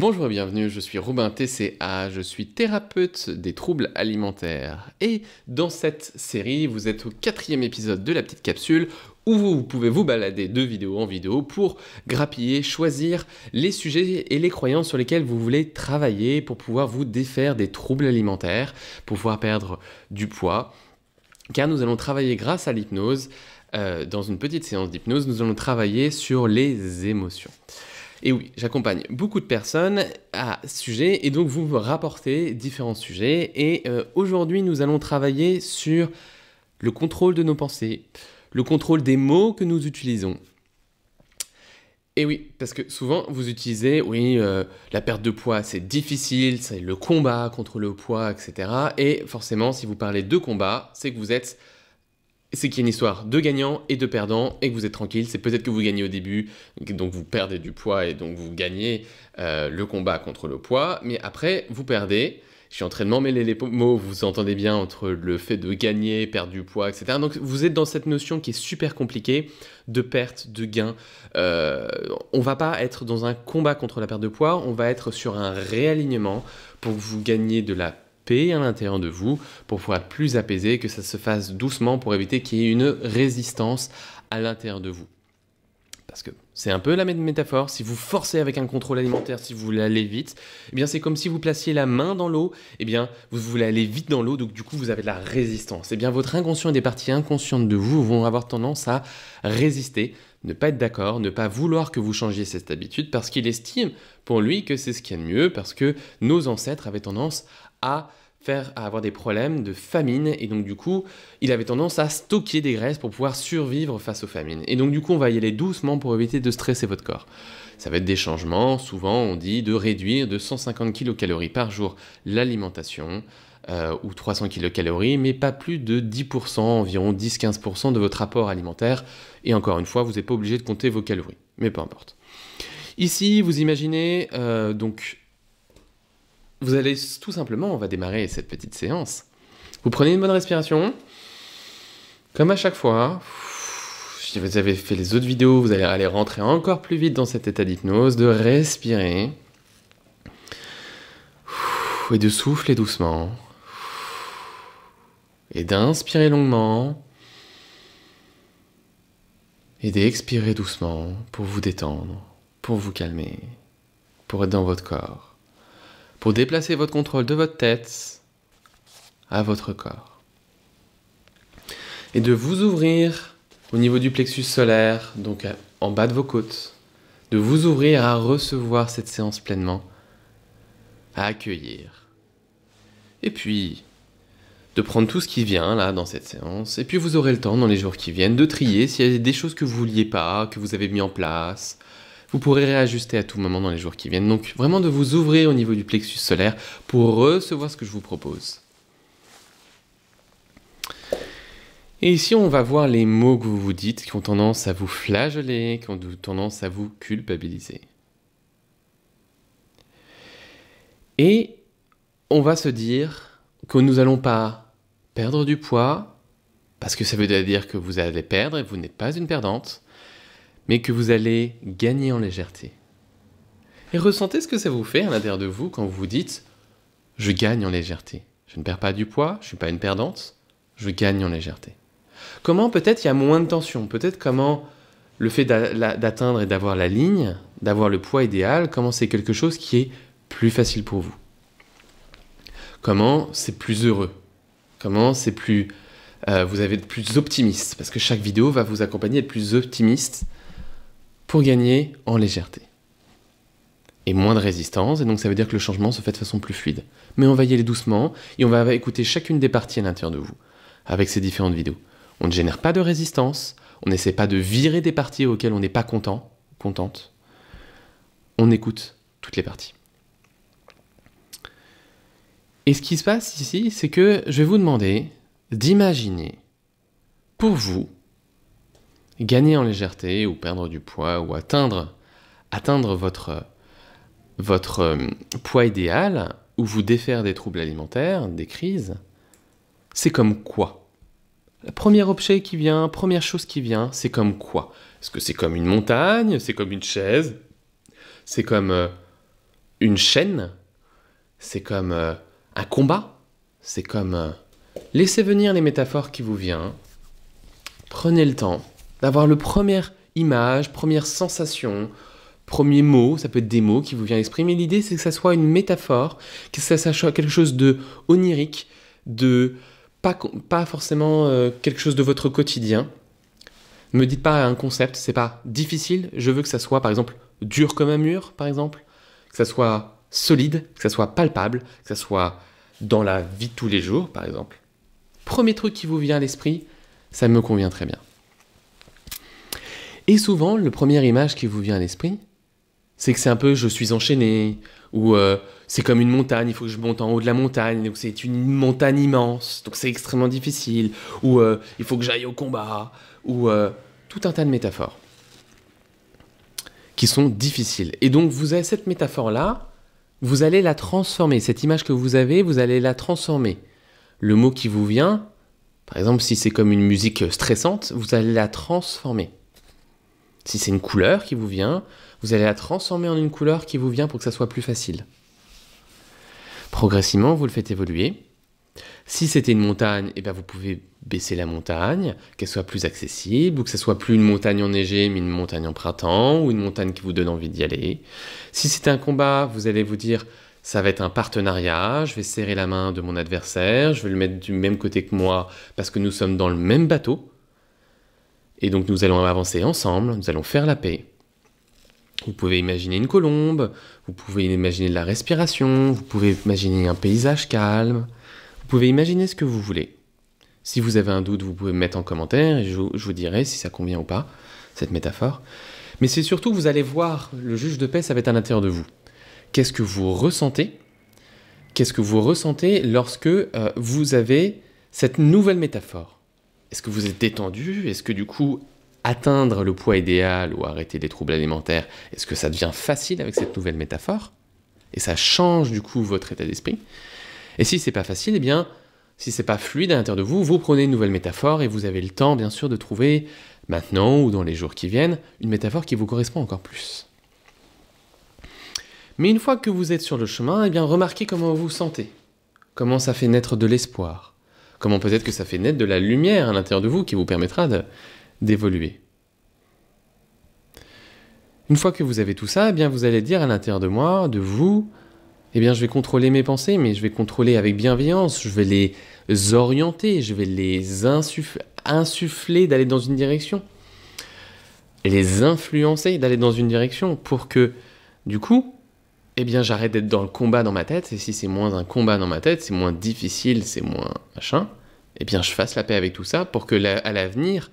Bonjour et bienvenue, je suis Robin TCA, je suis thérapeute des troubles alimentaires. Et dans cette série, vous êtes au quatrième épisode de la petite capsule où vous pouvez vous balader de vidéo en vidéo pour grappiller, choisir les sujets et les croyances sur lesquels vous voulez travailler pour pouvoir vous défaire des troubles alimentaires, pour pouvoir perdre du poids. Car nous allons travailler grâce à l'hypnose, euh, dans une petite séance d'hypnose, nous allons travailler sur les émotions. Et oui, j'accompagne beaucoup de personnes à ce sujet et donc vous me rapportez différents sujets. Et euh, aujourd'hui, nous allons travailler sur le contrôle de nos pensées, le contrôle des mots que nous utilisons. Et oui, parce que souvent vous utilisez, oui, euh, la perte de poids c'est difficile, c'est le combat contre le poids, etc. Et forcément, si vous parlez de combat, c'est que vous êtes c'est qu'il y a une histoire de gagnant et de perdant et que vous êtes tranquille. C'est peut-être que vous gagnez au début, donc vous perdez du poids et donc vous gagnez euh, le combat contre le poids, mais après vous perdez. Je suis en train de les mots, vous entendez bien entre le fait de gagner, perdre du poids, etc. Donc vous êtes dans cette notion qui est super compliquée de perte, de gain. on euh, on va pas être dans un combat contre la perte de poids, on va être sur un réalignement pour que vous gagniez de la à l'intérieur de vous pour pouvoir plus apaisé, que ça se fasse doucement pour éviter qu'il y ait une résistance à l'intérieur de vous. Parce que c'est un peu la même métaphore, si vous forcez avec un contrôle alimentaire, si vous voulez aller vite, eh bien c'est comme si vous placiez la main dans l'eau, et eh bien vous voulez aller vite dans l'eau, donc du coup vous avez de la résistance. Eh bien votre inconscient et des parties inconscientes de vous vont avoir tendance à résister, ne pas être d'accord, ne pas vouloir que vous changiez cette habitude parce qu'il estime pour lui que c'est ce qui est a de mieux, parce que nos ancêtres avaient tendance à faire à avoir des problèmes de famine et donc du coup il avait tendance à stocker des graisses pour pouvoir survivre face aux famines et donc du coup on va y aller doucement pour éviter de stresser votre corps ça va être des changements souvent on dit de réduire de 150 kcal par jour l'alimentation euh, ou 300 kcal mais pas plus de 10% environ 10-15% de votre apport alimentaire et encore une fois vous n'êtes pas obligé de compter vos calories mais peu importe ici vous imaginez euh, donc vous allez tout simplement, on va démarrer cette petite séance. Vous prenez une bonne respiration. Comme à chaque fois, si vous avez fait les autres vidéos, vous allez aller rentrer encore plus vite dans cet état d'hypnose, de respirer et de souffler doucement et d'inspirer longuement et d'expirer doucement pour vous détendre, pour vous calmer, pour être dans votre corps pour déplacer votre contrôle de votre tête à votre corps. Et de vous ouvrir au niveau du plexus solaire, donc en bas de vos côtes, de vous ouvrir à recevoir cette séance pleinement, à accueillir. Et puis, de prendre tout ce qui vient là dans cette séance. Et puis vous aurez le temps dans les jours qui viennent de trier s'il y a des choses que vous vouliez pas, que vous avez mis en place, vous pourrez réajuster à tout moment dans les jours qui viennent. Donc vraiment de vous ouvrir au niveau du plexus solaire pour recevoir ce que je vous propose. Et ici, on va voir les mots que vous vous dites qui ont tendance à vous flageller, qui ont tendance à vous culpabiliser. Et on va se dire que nous n'allons pas perdre du poids, parce que ça veut dire que vous allez perdre et vous n'êtes pas une perdante mais que vous allez gagner en légèreté. Et ressentez ce que ça vous fait à l'intérieur de vous quand vous vous dites ⁇ Je gagne en légèreté, je ne perds pas du poids, je ne suis pas une perdante, je gagne en légèreté. ⁇ Comment peut-être il y a moins de tension, peut-être comment le fait d'atteindre et d'avoir la ligne, d'avoir le poids idéal, comment c'est quelque chose qui est plus facile pour vous. Comment c'est plus heureux. Comment c'est plus... Euh, vous avez plus optimiste, parce que chaque vidéo va vous accompagner à plus optimiste pour gagner en légèreté. Et moins de résistance, et donc ça veut dire que le changement se fait de façon plus fluide. Mais on va y aller doucement, et on va écouter chacune des parties à l'intérieur de vous, avec ces différentes vidéos. On ne génère pas de résistance, on n'essaie pas de virer des parties auxquelles on n'est pas content, contente. On écoute toutes les parties. Et ce qui se passe ici, c'est que je vais vous demander d'imaginer, pour vous, gagner en légèreté ou perdre du poids ou atteindre, atteindre votre, votre euh, poids idéal ou vous défaire des troubles alimentaires, des crises, c'est comme quoi Le premier objet qui vient, première chose qui vient, c'est comme quoi Est-ce que c'est comme une montagne C'est comme une chaise C'est comme euh, une chaîne C'est comme euh, un combat C'est comme... Laissez venir les métaphores qui vous viennent. Prenez le temps d'avoir le premier image, première sensation, premier mot, ça peut être des mots qui vous viennent exprimer. L'idée, c'est que ça soit une métaphore, que ça soit quelque chose de onirique, de pas, pas forcément euh, quelque chose de votre quotidien. Me dites pas un concept, c'est pas difficile. Je veux que ça soit, par exemple, dur comme un mur, par exemple, que ça soit solide, que ça soit palpable, que ça soit dans la vie de tous les jours, par exemple. Premier truc qui vous vient à l'esprit, ça me convient très bien. Et souvent, le première image qui vous vient à l'esprit, c'est que c'est un peu je suis enchaîné, ou euh, c'est comme une montagne, il faut que je monte en haut de la montagne, donc c'est une montagne immense, donc c'est extrêmement difficile, ou euh, il faut que j'aille au combat, ou euh, tout un tas de métaphores qui sont difficiles. Et donc vous avez cette métaphore-là, vous allez la transformer, cette image que vous avez, vous allez la transformer. Le mot qui vous vient, par exemple si c'est comme une musique stressante, vous allez la transformer. Si c'est une couleur qui vous vient, vous allez la transformer en une couleur qui vous vient pour que ça soit plus facile. Progressivement, vous le faites évoluer. Si c'était une montagne, eh bien vous pouvez baisser la montagne, qu'elle soit plus accessible, ou que ce soit plus une montagne enneigée, mais une montagne en printemps, ou une montagne qui vous donne envie d'y aller. Si c'est un combat, vous allez vous dire, ça va être un partenariat, je vais serrer la main de mon adversaire, je vais le mettre du même côté que moi, parce que nous sommes dans le même bateau, et donc nous allons avancer ensemble, nous allons faire la paix. Vous pouvez imaginer une colombe, vous pouvez imaginer de la respiration, vous pouvez imaginer un paysage calme, vous pouvez imaginer ce que vous voulez. Si vous avez un doute, vous pouvez me mettre en commentaire et je, vous dirai si ça convient ou pas, cette métaphore. Mais c'est surtout, vous allez voir, le juge de paix, ça va être à l'intérieur de vous. Qu'est-ce que vous ressentez Qu'est-ce que vous ressentez lorsque euh, vous avez cette nouvelle métaphore est-ce que vous êtes détendu Est-ce que du coup, atteindre le poids idéal ou arrêter les troubles alimentaires, est-ce que ça devient facile avec cette nouvelle métaphore Et ça change du coup votre état d'esprit. Et si c'est pas facile, eh bien, si c'est pas fluide à l'intérieur de vous, vous prenez une nouvelle métaphore et vous avez le temps, bien sûr, de trouver maintenant ou dans les jours qui viennent une métaphore qui vous correspond encore plus. Mais une fois que vous êtes sur le chemin, eh bien, remarquez comment vous vous sentez, comment ça fait naître de l'espoir, Comment peut-être que ça fait naître de la lumière à l'intérieur de vous qui vous permettra d'évoluer Une fois que vous avez tout ça, eh bien vous allez dire à l'intérieur de moi, de vous, eh bien je vais contrôler mes pensées, mais je vais contrôler avec bienveillance, je vais les orienter, je vais les insuffler d'aller dans une direction, les influencer d'aller dans une direction pour que, du coup, eh bien j'arrête d'être dans le combat dans ma tête, et si c'est moins un combat dans ma tête, c'est moins difficile, c'est moins machin, eh bien je fasse la paix avec tout ça pour que à l'avenir,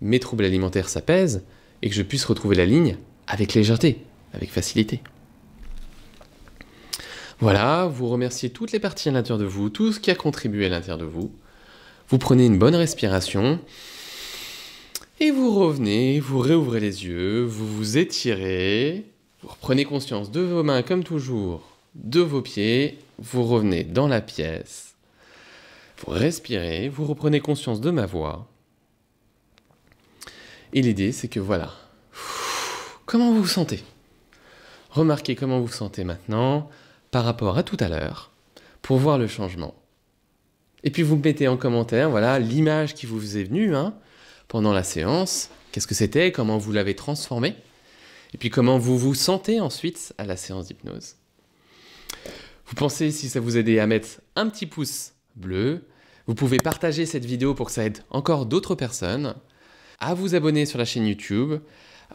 mes troubles alimentaires s'apaisent et que je puisse retrouver la ligne avec légèreté, avec facilité. Voilà, vous remerciez toutes les parties à l'intérieur de vous, tout ce qui a contribué à l'intérieur de vous. Vous prenez une bonne respiration. Et vous revenez, vous réouvrez les yeux, vous vous étirez. Vous reprenez conscience de vos mains comme toujours, de vos pieds, vous revenez dans la pièce, vous respirez, vous reprenez conscience de ma voix. Et l'idée, c'est que voilà, comment vous vous sentez Remarquez comment vous vous sentez maintenant par rapport à tout à l'heure pour voir le changement. Et puis vous mettez en commentaire, voilà, l'image qui vous est venue hein, pendant la séance, qu'est-ce que c'était, comment vous l'avez transformée et puis comment vous vous sentez ensuite à la séance d'hypnose. Vous pensez, si ça vous aidait à mettre un petit pouce bleu. Vous pouvez partager cette vidéo pour que ça aide encore d'autres personnes. À vous abonner sur la chaîne YouTube,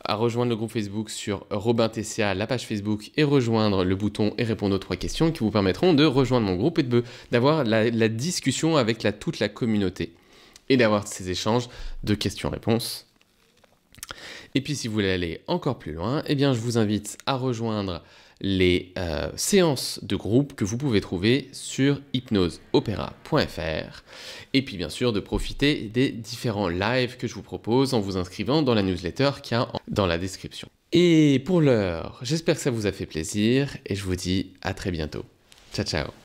à rejoindre le groupe Facebook sur Robin Tessia, la page Facebook, et rejoindre le bouton et répondre aux trois questions qui vous permettront de rejoindre mon groupe et d'avoir la, la, discussion avec la, toute la communauté et d'avoir ces échanges de questions-réponses. Et puis si vous voulez aller encore plus loin, eh bien je vous invite à rejoindre les euh, séances de groupe que vous pouvez trouver sur hypnoseopera.fr. et puis bien sûr de profiter des différents lives que je vous propose en vous inscrivant dans la newsletter qu'il y a dans la description. Et pour l'heure, j'espère que ça vous a fait plaisir et je vous dis à très bientôt. Ciao ciao